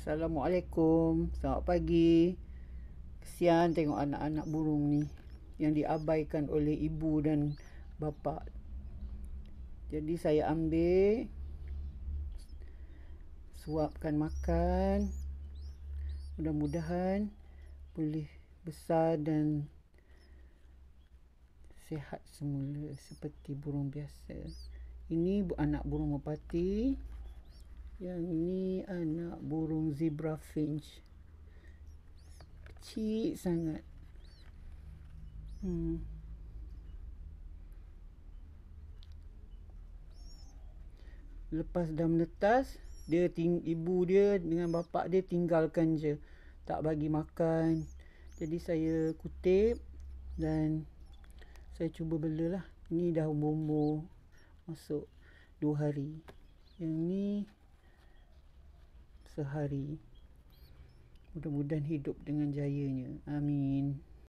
Assalamualaikum. Selamat pagi. Kesian tengok anak-anak burung ni yang diabaikan oleh ibu dan bapa. Jadi saya ambil suapkan makan. Mudah-mudahan boleh besar dan sehat semula seperti burung biasa. Ini anak burung merpati. Yang ini anak zebra finch kecil sangat hmm. lepas dah menetas dia ting- ibu dia dengan bapak dia tinggalkan je tak bagi makan jadi saya kutip dan saya cuba belalah ni dah umur-umur masuk 2 hari yang ni sehari. Mudah-mudahan hidup dengan jayanya. Amin.